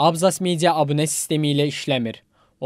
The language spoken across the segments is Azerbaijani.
Abzas media abunə sistemi ilə işləmir.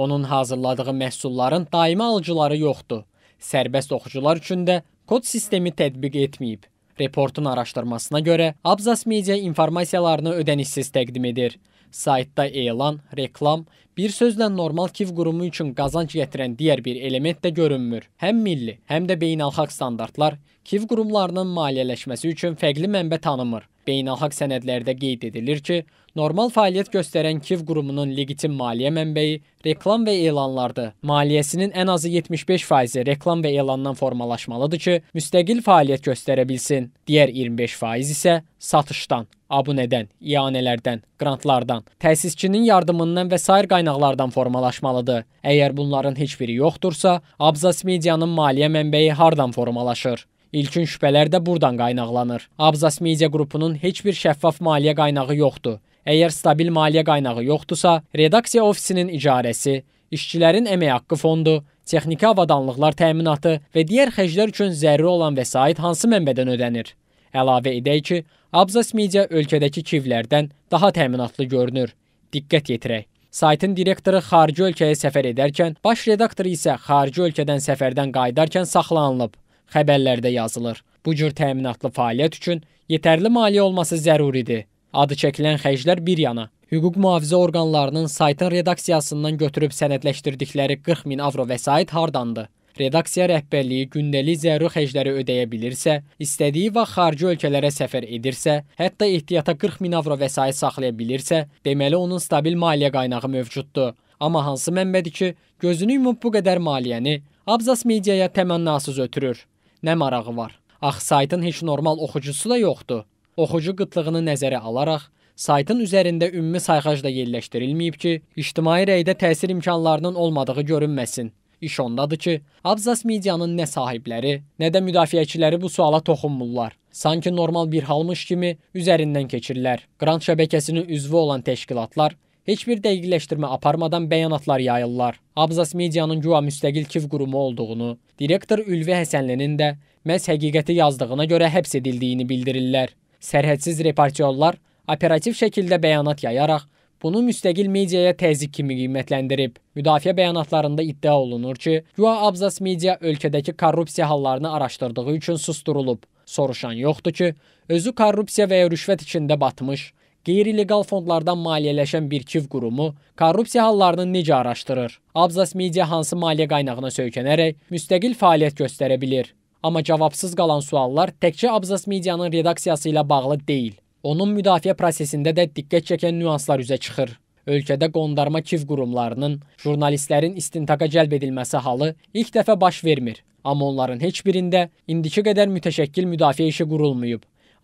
Onun hazırladığı məhsulların daimi alıcıları yoxdur. Sərbəst oxucular üçün də kod sistemi tətbiq etməyib. Reportun araşdırmasına görə Abzas media informasiyalarını ödənişsiz təqdim edir. Saytda elan, reklam, bir sözlə normal kiv qurumu üçün qazanc gətirən digər bir element də görünmür. Həm milli, həm də beynəlxalq standartlar kiv qurumlarının maliyyələşməsi üçün fərqli mənbə tanımır. Beynəlxalq sənədlərdə qeyd edilir ki, normal fəaliyyət göstərən Kiv qurumunun legitim maliyyə mənbəyi reklam və elanlardır. Maliyyəsinin ən azı 75%-i reklam və elandan formalaşmalıdır ki, müstəqil fəaliyyət göstərə bilsin. Digər 25% isə satışdan, abunədən, ianələrdən, qrantlardan, təsisçinin yardımından və sair qaynaqlardan formalaşmalıdır. Əgər bunların heç biri yoxdursa, Abzas Medianın maliyyə mənbəyi hardan formalaşır? İlkin şübhələr də buradan qaynaqlanır. Abzas Media qrupunun heç bir şəffaf maliyyə qaynağı yoxdur. Əgər stabil maliyyə qaynağı yoxdursa, redaksiya ofisinin icarəsi, işçilərin əmək haqqı fondu, texniki avadanlıqlar təminatı və digər xərclər üçün zəruri olan vəsait hansı mənbədən ödənir? Əlavə edək ki, Abzas Media ölkədəki kivlərdən daha təminatlı görünür. Diqqət yetirək. Saytın direktoru xarici ölkəyə səfər edərkən, baş redaktoru isə xarici ölkədən səfərdən qayıdarkən saxlanılıb xəbərlərdə yazılır. Bu cür təminatlı fəaliyyət üçün yetərli maliyyə olması zəruridir. Adı çəkilən xərclər bir yana, hüquq mühafizə orqanlarının saytın redaksiyasından götürüb sənədləşdirdikləri 40 min avro vəsait hardandır? Redaksiya rəhbərliyi gündəlik zəruri xərcləri ödəyə bilirsə, istədiyi vaxt xarici ölkələrə səfər edirsə, hətta ehtiyata 40 min avro vəsait saxlaya bilirsə, deməli onun stabil maliyyə qaynağı mövcuddur. Amma hansı mənbədir ki, gözünü yumub bu qədər maliyyəni Abzas mediaya təmənnasız ötürür? nə marağı var? Axı saytın heç normal oxucusu da yoxdur. Oxucu qıtlığını nəzərə alaraq saytın üzərində ümumi sayğac da yerləşdirilməyib ki, ictimai rəydə təsir imkanlarının olmadığı görünməsin. İş ondadır ki, Abzas medianın nə sahibləri, nə də müdafiəçiləri bu suala toxunmurlar. Sanki normal bir halmış kimi üzərindən keçirlər. Qrant şəbəkəsinin üzvü olan təşkilatlar heç bir dəqiqləşdirmə aparmadan bəyanatlar yayırlar. Abzas Medianın güya müstəqil KİV qurumu olduğunu, direktor Ülvi Həsənlinin də məhz həqiqəti yazdığına görə həbs edildiyini bildirirlər. Sərhədsiz reportyorlar operativ şəkildə bəyanat yayaraq bunu müstəqil mediaya təzyiq kimi qiymətləndirib. Müdafiə bəyanatlarında iddia olunur ki, güya Abzas Media ölkədəki korrupsiya hallarını araşdırdığı üçün susdurulub. Soruşan yoxdur ki, özü korrupsiya və ya rüşvət içində batmış, Qeyri-leqal fondlardan maliyyələşən bir kiv qurumu korrupsiya hallarını necə araşdırır? Abzas media hansı maliyyə qaynağına söykənərək müstəqil fəaliyyət göstərə bilir? Amma cavabsız qalan suallar təkcə Abzas medianın redaksiyası ilə bağlı deyil. Onun müdafiə prosesində də diqqət çəkən nüanslar üzə çıxır. Ölkədə qondarma kiv qurumlarının jurnalistlərin istintaqa cəlb edilməsi halı ilk dəfə baş vermir. Amma onların heç birində indiki qədər mütəşəkkil müdafiə işi qurulmayıb.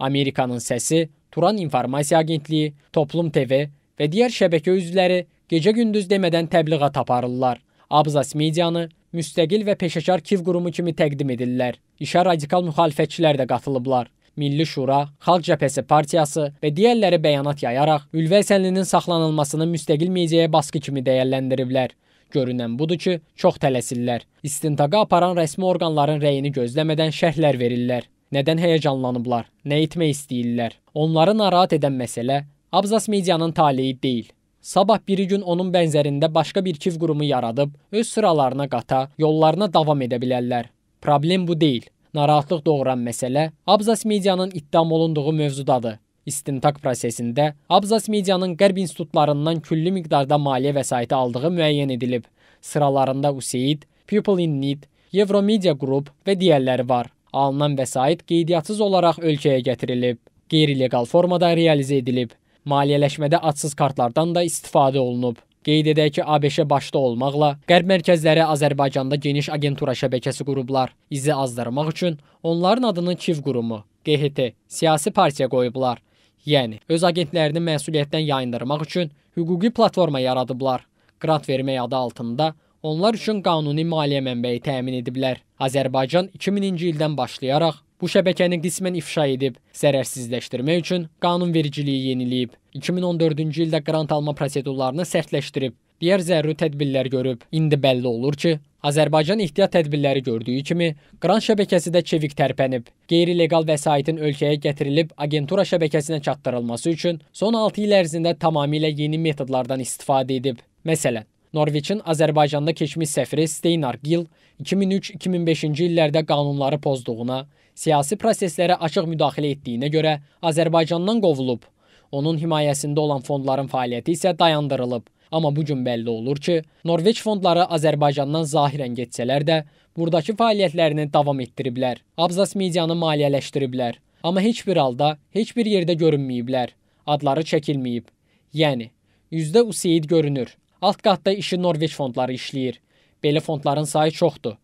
Amerikanın səsi Turan İnformasiya Agentliyi, Toplum TV və digər şəbəkə üzvləri gecə-gündüz demədən təbliğat aparırlar. Abzas medianı müstəqil və peşəkar Kiv qurumu kimi təqdim edirlər. İşə radikal müxalifətçilər də qatılıblar. Milli Şura, Xalq Cəbhəsi Partiyası və digərləri bəyanat yayaraq Ülvi Əsənlinin saxlanılmasını müstəqil mediaya baskı kimi dəyərləndiriblər. Görünən budur ki, çox tələsirlər. İstintaqa aparan rəsmi orqanların rəyini gözləmədən şərhlər verirlər. Nədən həyəcanlanıblar? Nə etmək istəyirlər? Onları narahat edən məsələ Abzas medianın taleyi deyil. Sabah biri gün onun bənzərində başqa bir kiv qurumu yaradıb öz sıralarına qata, yollarına davam edə bilərlər. Problem bu deyil. Narahatlıq doğuran məsələ Abzas medianın ittiham olunduğu mövzudadır. İstintaq prosesində Abzas medianın qərb institutlarından küllü miqdarda maliyyə vəsaiti aldığı müəyyən edilib. Sıralarında USAID, People in Need, Euromedia Group və digərləri var. Alınan vəsait qeydiyyatız olaraq ölkəyə gətirilib, qeyri-legal formada realizə edilib. Maliyyələşmədə adsız kartlardan da istifadə olunub. Qeyd edək ki, ABŞ başda olmaqla qərb mərkəzləri Azərbaycanda geniş agentura şəbəkəsi qurublar. İzi azdırmaq üçün onların adını KİV qurumu, QHT, siyasi partiya qoyublar. Yəni, öz agentlərini məsuliyyətdən yayındırmaq üçün hüquqi platforma yaradıblar. Qrant vermək adı altında onlar üçün qanuni maliyyə mənbəyi təmin ediblər. Azərbaycan 2000-ci ildən başlayaraq bu şəbəkəni qismən ifşa edib, zərərsizləşdirmək üçün qanunvericiliyi yeniləyib. 2014-cü ildə qrant alma prosedurlarını sərtləşdirib, digər zəruri tədbirlər görüb. İndi bəlli olur ki, Azərbaycan ehtiyat tədbirləri gördüyü kimi, qrant şəbəkəsi də çevik tərpənib. Qeyri-legal vəsaitin ölkəyə gətirilib agentura şəbəkəsinə çatdırılması üçün son 6 il ərzində tamamilə yeni metodlardan istifadə edib. Məsələn, Norveçin Azərbaycanda keçmiş səfiri Steinar Gil 2003-2005-ci illərdə qanunları pozduğuna, siyasi proseslərə açıq müdaxilə etdiyinə görə Azərbaycandan qovulub. Onun himayəsində olan fondların fəaliyyəti isə dayandırılıb. Amma bu gün bəlli olur ki, Norveç fondları Azərbaycandan zahirən getsələr də, buradakı fəaliyyətlərini davam etdiriblər. Abzas medianı maliyyələşdiriblər. Amma heç bir halda, heç bir yerdə görünməyiblər. Adları çəkilməyib. Yəni, yüzdə USAID görünür. Alt qatda işi Norveç fondları işləyir. Belə fondların sayı çoxdur.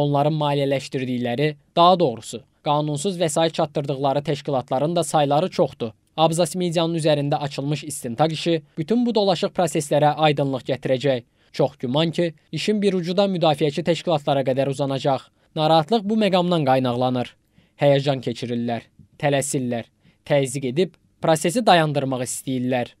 Onların maliyyələşdirdikləri, daha doğrusu, qanunsuz vəsait çatdırdıqları təşkilatların da sayları çoxdur. Abzas medianın üzərində açılmış istintaq işi bütün bu dolaşıq proseslərə aydınlıq gətirəcək. Çox güman ki, işin bir ucu da müdafiəçi təşkilatlara qədər uzanacaq. Narahatlıq bu məqamdan qaynaqlanır. Həyəcan keçirirlər, tələsirlər, təzyiq edib prosesi dayandırmaq istəyirlər.